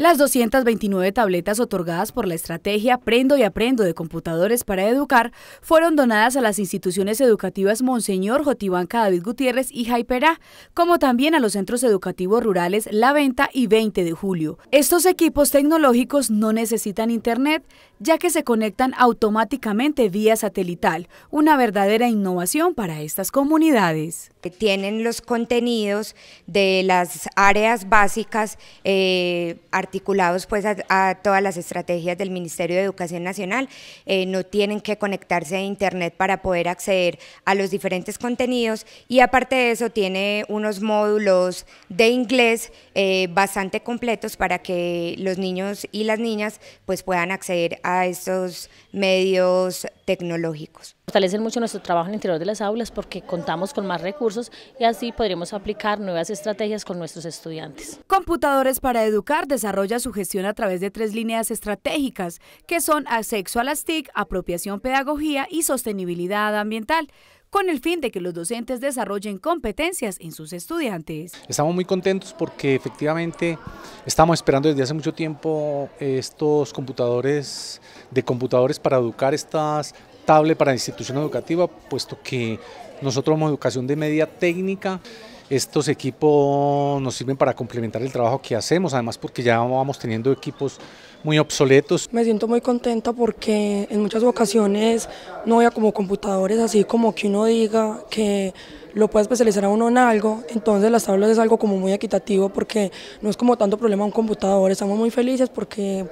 Las 229 tabletas otorgadas por la estrategia Aprendo y Aprendo de Computadores para Educar fueron donadas a las instituciones educativas Monseñor Jotibanca David Gutiérrez y Jaiperá, como también a los centros educativos rurales La Venta y 20 de Julio. Estos equipos tecnológicos no necesitan internet, ya que se conectan automáticamente vía satelital, una verdadera innovación para estas comunidades. Tienen los contenidos de las áreas básicas eh, articulados pues a, todas las estrategias del Ministerio de Educación Nacional. Eh, no tienen que conectarse a Internet para poder acceder a los diferentes contenidos y aparte de eso tiene unos módulos de inglés eh, bastante completos para que los niños y las niñas pues puedan acceder a estos medios tecnológicos. Fortalecen mucho nuestro trabajo en el interior de las aulas porque contamos con más recursos y así podremos aplicar nuevas estrategias con nuestros estudiantes. Computadores para Educar desarrolla su gestión a través de tres líneas estratégicas que son acceso a las TIC, apropiación pedagogía y sostenibilidad ambiental con el fin de que los docentes desarrollen competencias en sus estudiantes. Estamos muy contentos porque efectivamente estamos esperando desde hace mucho tiempo estos computadores de computadores para educar estas tablets para la institución educativa, puesto que nosotros somos educación de media técnica estos equipos nos sirven para complementar el trabajo que hacemos, además porque ya vamos teniendo equipos muy obsoletos. Me siento muy contenta porque en muchas ocasiones no había como computadores así como que uno diga que lo puede especializar a uno en algo, entonces las tablas es algo como muy equitativo porque no es como tanto problema un computador, estamos muy felices porque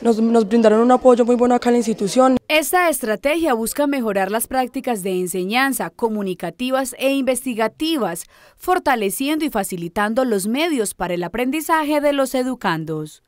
nos, nos, brindaron un apoyo muy bueno acá en la institución. Esta estrategia busca mejorar las prácticas de enseñanza, comunicativas e investigativas, fortaleciendo y facilitando los medios para el aprendizaje de los educandos.